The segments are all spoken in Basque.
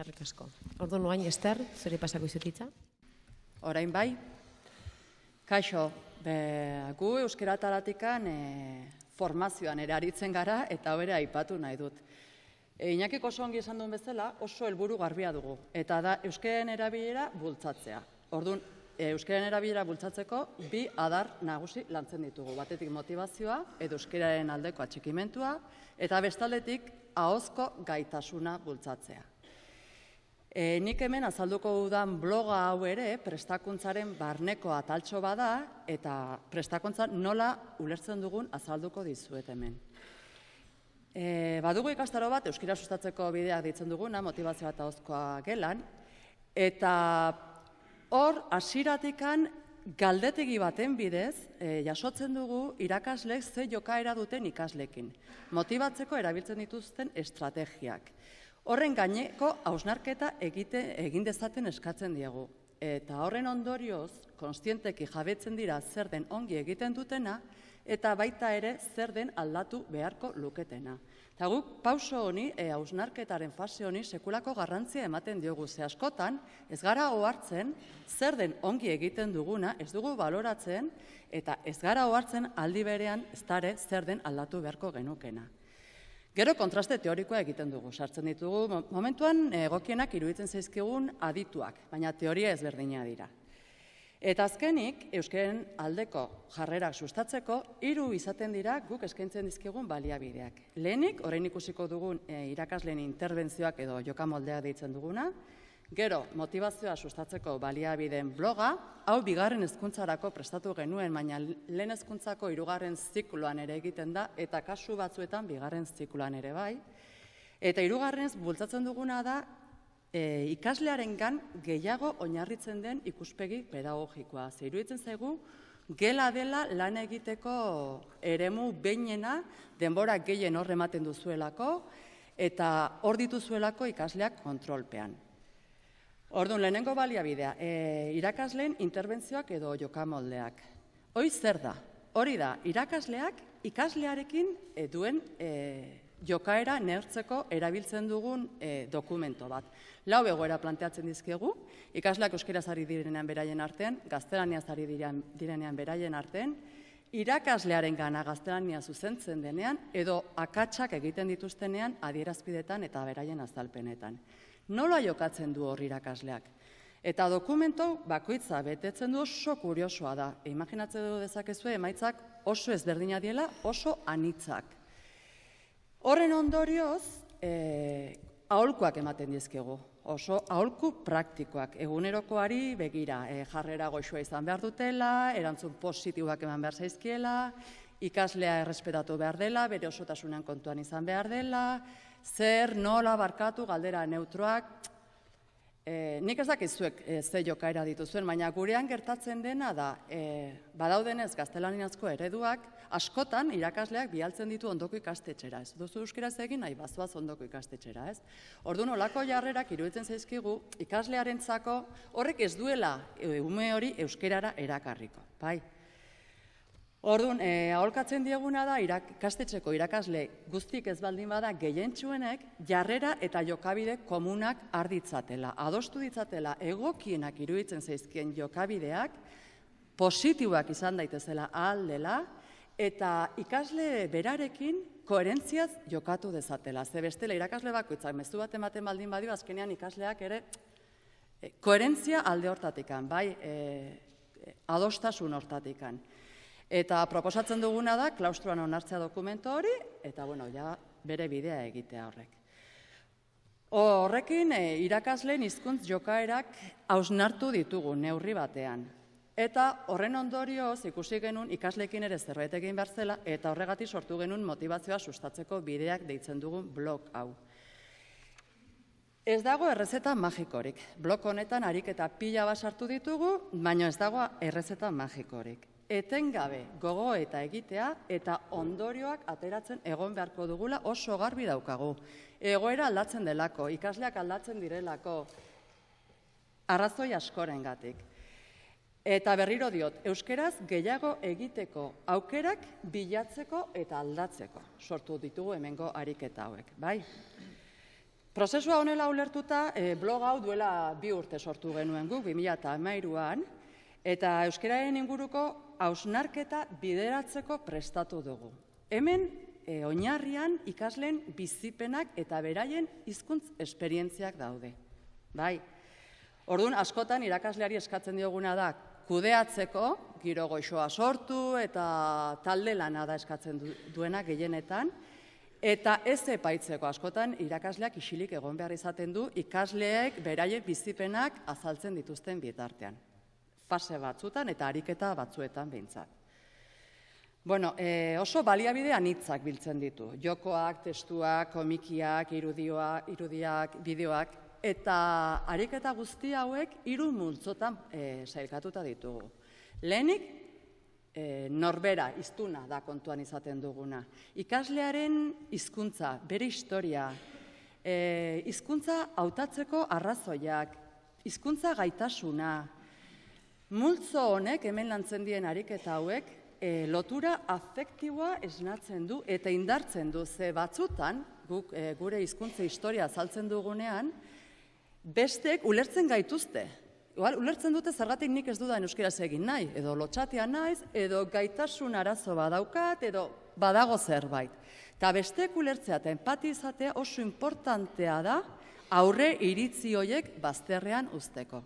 eskerrik asko. Ordu noain, Ester, zure pasako izutitza? Orain bai. Kaixo, gu euskera talatikan e, formazioan eraritzen gara eta hori aipatu nahi dut. E, oso ongi esan duen bezala, oso helburu garbia dugu. Eta da, euskeen erabilera bultzatzea. Ordun e, euskeren erabilera bultzatzeko, bi adar nagusi lantzen ditugu. Batetik motivazioa, edo euskeraren aldeko atxikimentua, eta bestaldetik, ahozko gaitasuna bultzatzea. E, nik hemen azalduko dudan bloga hau ere prestakuntzaren barneko ataltxo bada eta prestakuntza nola ulertzen dugun azalduko dizuet hemen. E, badugu ikastaro bat, Euskira sustatzeko bideak ditzen duguna, motivazio eta ozkoa gelan, eta hor, asiratikan, galdetegi baten bidez, e, jasotzen dugu irakaslek ze jokaera duten ikaslekin. Motibatzeko erabiltzen dituzten estrategiak. Horren gaineko hausnarketa egite, egin dezaten eskatzen diegu. Eta horren ondorioz, konstienteki jabetzen dira zer den ongi egiten dutena, eta baita ere zer den aldatu beharko luketena. Eta guk pauso honi, e, hausnarketaren fase honi, sekulako garrantzia ematen diogu ze askotan, ez gara ohartzen zer den ongi egiten duguna, ez dugu baloratzen, eta ez gara ohartzen aldi berean zer den aldatu beharko genukena. Gero kontraste teorikoa egiten dugu, sartzen ditugu, momentuan egokienak iruditzen zaizkigun adituak, baina teoria ezberdina dira. Eta azkenik, euskaren aldeko jarrerak sustatzeko, hiru izaten dira guk eskaintzen dizkigun baliabideak. Lehenik, orain ikusiko dugun eh, irakasleen interbentzioak edo jokamoldea deitzen duguna, Gero, motivazioa sustatzeko baliabideen bloga, hau bigarren hezkuntzarako prestatu genuen, baina lehen hezkuntzako hirugarren zikloan ere egiten da eta kasu batzuetan bigarren zikloan ere bai. Eta hirugarrenez bultzatzen duguna da e, ikaslearengan gehiago oinarritzen den ikuspegi pedagogikoa. Ze zaigu gela dela lan egiteko eremu beinena denbora gehien hor ematen duzuelako eta hor dituzuelako ikasleak kontrolpean. Orduan, lehenengo baliabidea, e, irakasleen interbentzioak edo jokamoldeak. Hoi zer da? Hori da, irakasleak ikaslearekin e, duen e, jokaera nertzeko erabiltzen dugun e, dokumento bat. Lau egoera planteatzen dizkigu, ikasleak euskera zari direnean beraien artean, gaztelaniaz zari direnean beraien artean, irakaslearen gana gaztelania zuzentzen denean, edo akatsak egiten dituztenean adierazpidetan eta beraien azalpenetan. Nola jokatzen du hor irakasleak? Eta dokumento bakoitza betetzen du oso kuriosoa da. E, imaginatzen dugu dezakezue, emaitzak oso ezberdina diela oso anitzak. Horren ondorioz, e, aholkuak ematen dizkegu oso aholku praktikoak, egunerokoari begira, e, jarrera goxua izan behar dutela, erantzun positiboak eman behar zaizkiela, ikaslea errespetatu behar dela, bere osotasunean kontuan izan behar dela, zer nola barkatu galdera neutroak, E, nik ez dakizuek e, eh, ze dituzuen, baina gurean gertatzen dena da, e, badaudenez gaztelaninazko ereduak, askotan irakasleak bialtzen ditu ondoko ikastetxera, ez duzu euskeraz egin, nahi bazuaz ondoko ikastetxera, ez? Ordu nolako jarrerak iruditzen zaizkigu, ikaslearentzako horrek ez duela e, ume hori euskerara erakarriko, bai? Orduan, e, aholkatzen dieguna da, irak, kastetxeko irakasle guztik ez baldin bada gehientsuenek jarrera eta jokabide komunak arditzatela. Adostu ditzatela egokienak iruditzen zaizkien jokabideak, positiboak izan daitezela dela, eta ikasle berarekin koherentziaz jokatu dezatela. Ze bestela irakasle bakoitzak mezu bat ematen baldin badio, azkenean ikasleak ere eh, koherentzia alde hortatikan, bai, e, adostasun hortatikan. Eta proposatzen duguna da, klaustroan onartzea dokumento hori, eta bueno, ja bere bidea egitea horrek. Horrekin, eh, irakasleen hizkuntz jokaerak hausnartu ditugu neurri batean. Eta horren ondorioz ikusi genuen ikaslekin ere zerbait egin behar zela, eta horregatik sortu genun motivazioa sustatzeko bideak deitzen dugun blok hau. Ez dago errezeta magikorik. Blok honetan eta pila basartu ditugu, baina ez dago errezeta magikorik etengabe gogo eta egitea eta ondorioak ateratzen egon beharko dugula oso garbi daukagu. Egoera aldatzen delako, ikasleak aldatzen direlako, arrazoi askorengatik. Eta berriro diot, euskeraz gehiago egiteko aukerak bilatzeko eta aldatzeko. Sortu ditugu hemengo ariketa hauek, bai? Prozesua honela ulertuta, eh, blog hau duela bi urte sortu genuen guk, 2008an, Eta euskeraren inguruko hausnarketa bideratzeko prestatu dugu. Hemen, e, oinarrian ikasleen bizipenak eta beraien hizkuntz esperientziak daude. Bai, Orduan, askotan irakasleari eskatzen dioguna da kudeatzeko, giro goixoa sortu eta talde lana da eskatzen duena gehienetan, eta ez epaitzeko askotan irakasleak isilik egon behar izaten du ikasleek beraiek bizipenak azaltzen dituzten bitartean pase batzutan eta ariketa batzuetan behintzat. Bueno, e, oso baliabide anitzak biltzen ditu. Jokoak, testuak, komikiak, irudioa, irudiak, bideoak, eta ariketa guzti hauek hiru multzotan e, eh, zailkatuta ditugu. Lehenik, e, norbera, iztuna da kontuan izaten duguna. Ikaslearen hizkuntza bere historia, e, izkuntza hautatzeko arrazoiak, hizkuntza gaitasuna, Multzo honek, hemen lantzen dien ariketa hauek, eh, lotura afektiboa esnatzen du eta indartzen du, ze batzutan, guk, eh, gure hizkuntza historia azaltzen dugunean, bestek ulertzen gaituzte. ulertzen dute zergatik nik ez dudan euskeraz egin nahi, edo lotxatea naiz, edo gaitasun arazo badaukat, edo badago zerbait. Eta bestek ulertzea eta empatizatea oso importantea da aurre iritzi bazterrean usteko.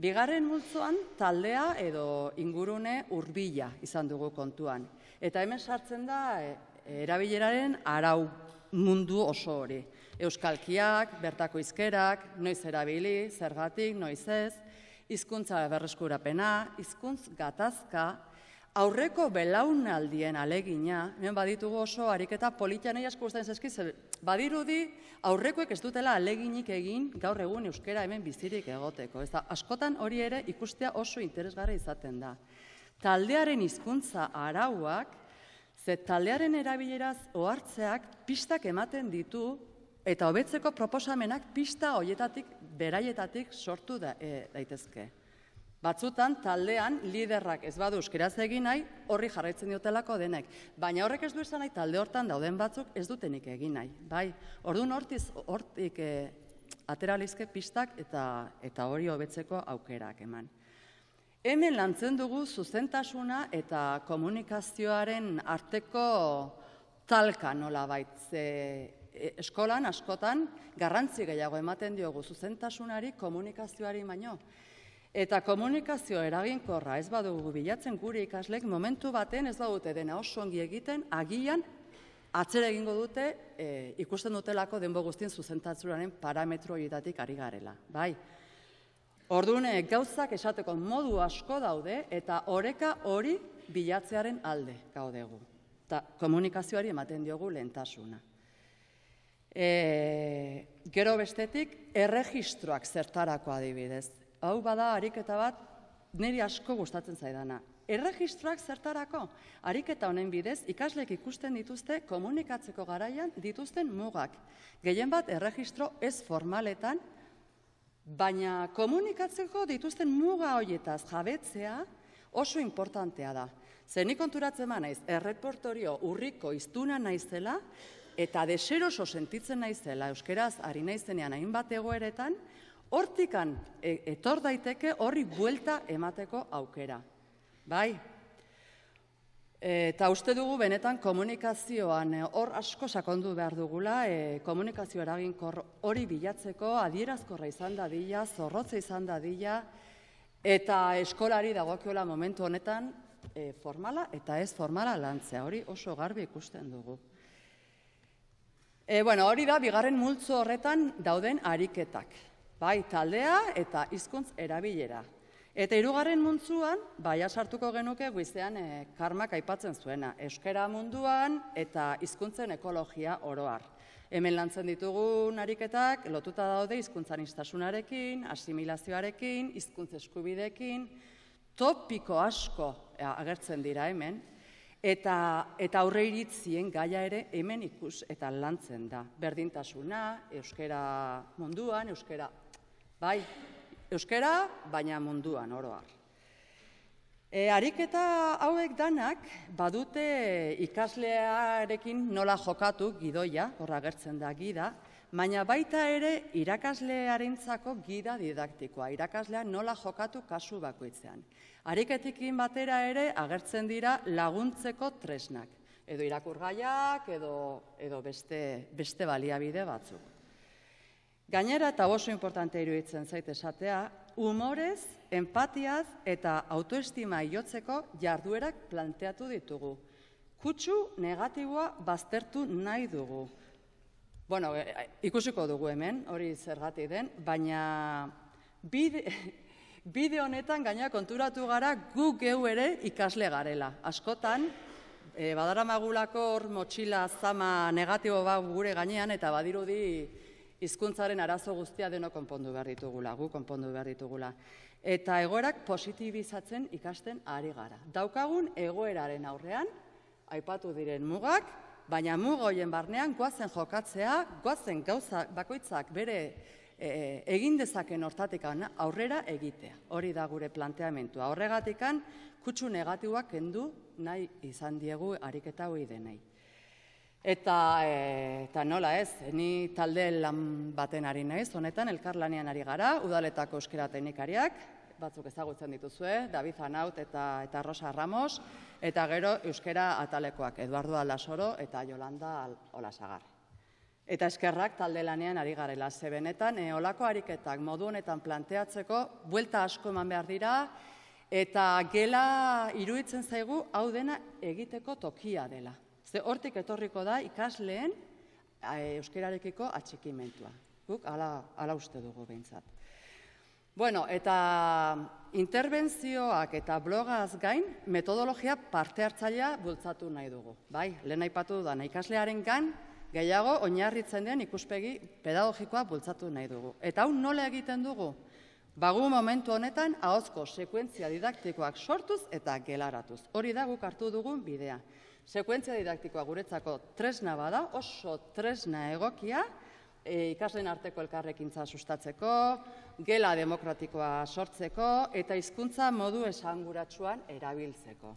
Bigarren multzoan taldea edo ingurune urbila izan dugu kontuan eta hemen sartzen da eh, erabileraren arau mundu oso hori. Euskalkiak, bertako izkerak, noiz erabili, zergatik noiz ez, hizkuntza berreskurapena, hizkuntz gatazka aurreko belaunaldien alegina, hemen baditugu oso ariketa politian nahi asko usten zeskiz, badirudi aurrekoek ez dutela aleginik egin gaur egun euskera hemen bizirik egoteko. Ez askotan hori ere ikustea oso interesgarri izaten da. Taldearen hizkuntza arauak, ze taldearen erabileraz ohartzeak pistak ematen ditu eta hobetzeko proposamenak pista hoietatik beraietatik sortu eh, daitezke. Batzutan taldean liderrak ez badu euskeraz egin nahi, horri jarraitzen diotelako denek. Baina horrek ez du esan nahi talde hortan dauden batzuk ez dutenik egin nahi. Bai, orduan hortiz hortik eh, atera lizke pistak eta eta hori hobetzeko aukerak eman. Hemen lantzen dugu zuzentasuna eta komunikazioaren arteko talka nola baitze e, eskolan askotan garrantzi gehiago ematen diogu zuzentasunari komunikazioari baino. Eta komunikazioa eraginkorra ez badugu bilatzen gure ikaslek momentu baten ez badute dena oso ongi egiten agian atzera egingo dute e, ikusten dutelako denbo guztien zuzentatzuraren parametro horietatik ari garela. Bai. Ordune gauzak esateko modu asko daude eta oreka hori bilatzearen alde gaudegu. Eta komunikazioari ematen diogu lentasuna. E, gero bestetik, erregistroak zertarako adibidez hau bada ariketa bat niri asko gustatzen zaidana. Erregistroak zertarako, ariketa honen bidez ikaslek ikusten dituzte komunikatzeko garaian dituzten mugak. Gehien bat erregistro ez formaletan, baina komunikatzeko dituzten muga hoietaz jabetzea oso importantea da. Zeni konturatzen ba naiz, erreportorio urriko iztuna naizela eta deseroso sentitzen naizela euskeraz ari naizenean hainbat egoeretan, hortikan e, etor daiteke horri buelta emateko aukera. Bai, eta uste dugu benetan komunikazioan e, hor asko sakondu behar dugula, e, komunikazio eragin hori bilatzeko, adierazkorra izan da dila, zorrotze izan da dila, eta eskolari dagokiola momentu honetan formala eta ez formala lantzea hori oso garbi ikusten dugu. E, bueno, hori da, bigarren multzo horretan dauden ariketak bai taldea eta hizkuntz erabilera. Eta hirugarren muntzuan, bai sartuko genuke guizean e, eh, karmak aipatzen zuena, euskera munduan eta hizkuntzen ekologia oroar. Hemen lantzen ditugun ariketak lotuta daude hizkuntzan istasunarekin, asimilazioarekin, hizkuntz eskubidekin, topiko asko eh, agertzen dira hemen, eta, eta aurre gaia ere hemen ikus eta lantzen da. Berdintasuna, euskera munduan, euskera Bai, euskera, baina munduan oroar. E, ariketa hauek danak badute ikaslearekin nola jokatu gidoia, horra gertzen da gida, baina baita ere irakaslearentzako gida didaktikoa, irakaslea nola jokatu kasu bakoitzean. Ariketikin batera ere agertzen dira laguntzeko tresnak, edo irakurgaiak, edo, edo beste, beste baliabide batzuk. Gainera eta oso importante iruditzen zait esatea, humorez, empatiaz eta autoestima iotzeko jarduerak planteatu ditugu. Kutsu negatiboa baztertu nahi dugu. Bueno, e, e, ikusiko dugu hemen, hori zergati den, baina bide, bide honetan gaina konturatu gara gu geu ere ikasle garela. Askotan, e, badara motxila zama negatibo bat gure gainean eta badirudi hizkuntzaren arazo guztia deno konpondu behar ditugula, gu konpondu behar ditugula. Eta egoerak positibizatzen ikasten ari gara. Daukagun egoeraren aurrean, aipatu diren mugak, baina mugoien barnean guazen jokatzea, goazen gauza bakoitzak bere e, egin dezaken hortatik aurrera egitea. Hori da gure planteamentua. Horregatikan kutsu negatiboak kendu nahi izan diegu ariketa hori denei. Eta, eh, eta nola ez, ni talde lan baten ari naiz, honetan elkarlanean ari gara, udaletako euskera teknikariak, batzuk ezagutzen dituzue, David Anaut eta, eta Rosa Ramos, eta gero euskera atalekoak, Eduardo Alasoro eta Yolanda Olasagar. Eta eskerrak talde lanean ari garela, zebenetan, e, eh, olako ariketak modu honetan planteatzeko, buelta asko eman behar dira, eta gela iruditzen zaigu hau dena egiteko tokia dela. Ze hortik etorriko da ikasleen eh, euskerarekiko atxikimentua. Guk ala, ala uste dugu behintzat. Bueno, eta interbentzioak eta blogaz gain metodologia parte hartzailea bultzatu nahi dugu. Bai, lehen aipatu da ikaslearen gan gehiago oinarritzen den ikuspegi pedagogikoa bultzatu nahi dugu. Eta hau nola egiten dugu? Bagu momentu honetan ahozko sekuentzia didaktikoak sortuz eta gelaratuz. Hori da guk hartu dugun bidea. Sekuentzia didaktikoa guretzako tresna bada oso tresna egokia e, ikasleen arteko elkarrekintza sustatzeko, gela demokratikoa sortzeko eta hizkuntza modu esanguratsuan erabiltzeko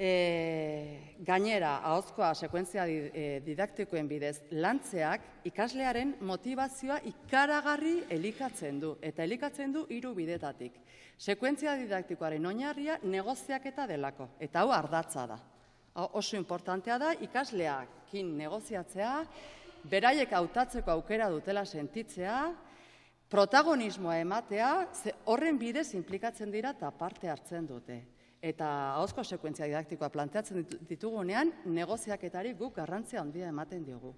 e, gainera ahozkoa sekuentzia e, didaktikoen bidez lantzeak ikaslearen motivazioa ikaragarri elikatzen du eta elikatzen du hiru bidetatik. Sekuentzia didaktikoaren oinarria negoziak eta delako eta hau ardatza da. oso importantea da ikasleakin negoziatzea, beraiek hautatzeko aukera dutela sentitzea, protagonismoa ematea, horren bidez implikatzen dira eta parte hartzen dute. Eta hauzko sekuentzia didaktikoa planteatzen ditugunean, negoziaketari guk garrantzia handia ematen diogu.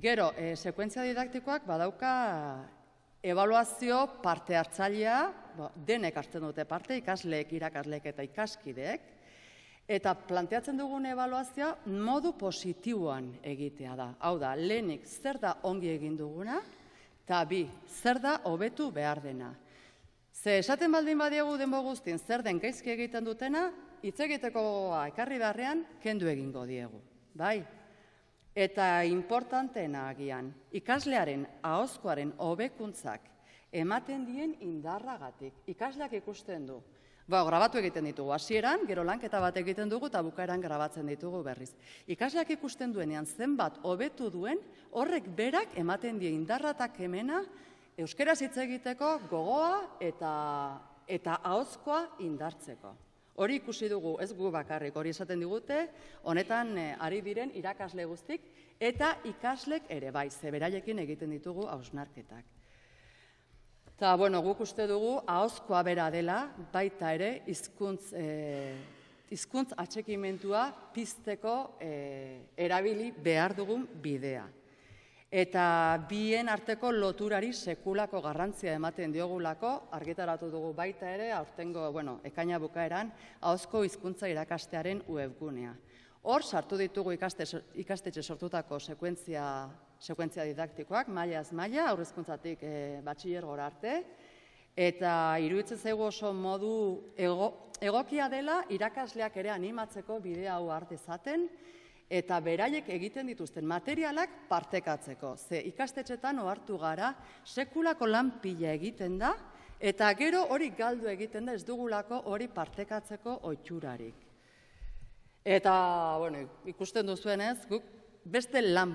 Gero, eh, sekuentzia didaktikoak badauka evaluazio parte hartzailea, denek hartzen dute parte, ikasleek, irakasleek eta ikaskideek, eta planteatzen dugun evaluazioa modu positiboan egitea da. Hau da, lehenik zer da ongi egin duguna, eta bi, zer da hobetu behar dena. Ze esaten baldin badiagu denbo guztin zer den gaizki egiten dutena, itzegiteko ekarri barrean kendu egingo diegu. Bai, eta importantena agian, ikaslearen, ahozkoaren, hobekuntzak ematen dien indarragatik, ikasleak ikusten du. Ba, grabatu egiten ditugu, hasieran gero lanketa bat egiten dugu, eta bukaeran grabatzen ditugu berriz. Ikasleak ikusten duenean zenbat hobetu duen, horrek berak ematen die indarratak emena, euskeraz hitz egiteko gogoa eta eta ahozkoa indartzeko. Hori ikusi dugu, ez gu bakarrik, hori esaten digute, honetan eh, ari diren irakasle guztik, eta ikaslek ere bai, zeberaiekin egiten ditugu hausnarketak. Ta, bueno, guk uste dugu, ahozkoa bera dela, baita ere, hizkuntz eh, izkuntz atxekimentua pizteko eh, erabili behar dugun bidea eta bien arteko loturari sekulako garrantzia ematen diogulako, argitaratu dugu baita ere, aurtengo, bueno, ekaina bukaeran, hauzko hizkuntza irakastearen webgunea. Hor, sartu ditugu ikastetxe sortutako sekuentzia, sekuentzia didaktikoak, mailaz maila, aurrezkuntzatik e, eh, batxiller gora arte, eta iruditzen zaigu oso modu egokia dela irakasleak ere animatzeko bidea hau arte zaten, eta beraiek egiten dituzten materialak partekatzeko. Ze ikastetxetan ohartu gara sekulako lan pila egiten da eta gero hori galdu egiten da ez dugulako hori partekatzeko oitzurarik. Eta, bueno, ikusten duzuen ez, guk beste lan,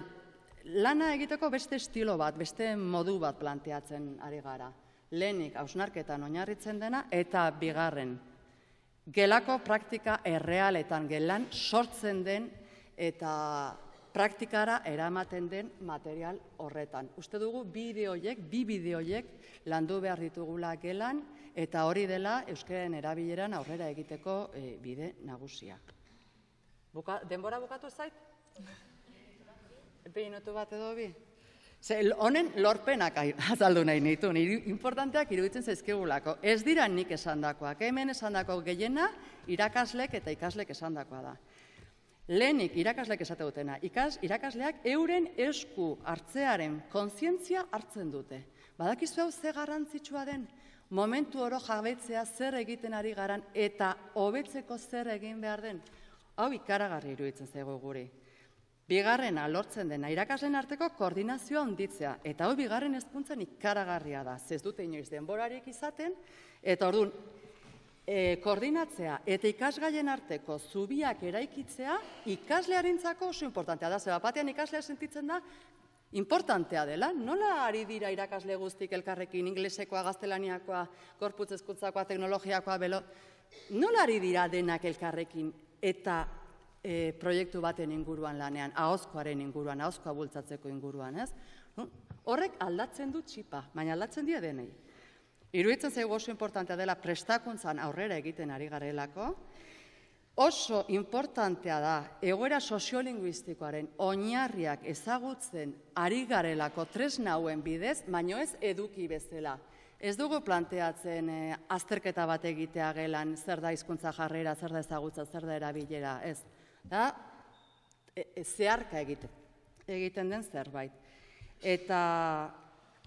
lana egiteko beste estilo bat, beste modu bat planteatzen ari gara. Lehenik ausnarketan oinarritzen dena eta bigarren. Gelako praktika errealetan gelan sortzen den eta praktikara eramaten den material horretan. Uste dugu bi bideoiek, bi bideoiek landu behar ditugula gelan eta hori dela euskaren erabileran aurrera egiteko e, bide nagusia. Buka, denbora bukatu zait? Bi notu bat edo bi? Ze, honen lorpenak azaldu nahi nitu, nire importanteak iruditzen zaizkigulako. Ez dira nik esandakoak hemen esandako gehiena irakaslek eta ikaslek esandakoa da lehenik irakasleak esate dutena, ikas, irakasleak euren esku hartzearen kontzientzia hartzen dute. Badakizu hau ze garrantzitsua den, momentu oro jabetzea zer egiten ari garan eta hobetzeko zer egin behar den. Hau ikaragarri iruditzen zego guri. Bigarren alortzen dena irakasleen arteko koordinazioa onditzea eta hau bigarren ezpuntzan ikaragarria da. Zez dute inoiz denborarik izaten eta ordun e, koordinatzea eta ikasgaien arteko zubiak eraikitzea ikaslearentzako oso importantea da. Zeba, batean ikaslea sentitzen da, importantea dela. Nola ari dira irakasle guztik elkarrekin inglesekoa, gaztelaniakoa, korputz korputzezkutzakoa, teknologiakoa, belo... Nola ari dira denak elkarrekin eta e, proiektu baten inguruan lanean, ahozkoaren inguruan, ahozkoa bultzatzeko inguruan, ez? Horrek aldatzen du txipa, baina aldatzen dira denei. Iruitzen zaigu oso importantea dela prestakuntzan aurrera egiten ari garelako, oso importantea da egoera soziolinguistikoaren oinarriak ezagutzen ari garelako tresnauen bidez, baino ez eduki bezala. Ez dugu planteatzen e, azterketa bat egitea gelan zer da hizkuntza jarrera, zer da ezagutza, zer da erabilera, ez. Da, e, e, zeharka egite, egiten den zerbait. Eta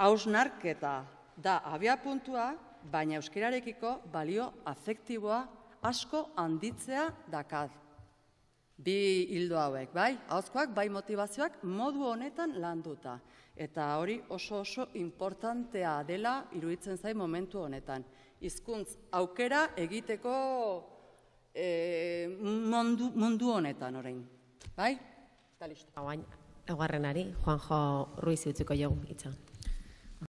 hausnarketa da abia puntua, baina euskirarekiko balio afektiboa asko handitzea dakar. Bi hildo hauek, bai, hauzkoak, bai motivazioak modu honetan landuta, Eta hori oso oso importantea dela iruditzen zain momentu honetan. Izkuntz aukera egiteko e, mundu honetan orain. Bai? Eta listo. eugarrenari, Juanjo Ruiz utziko jogu itza.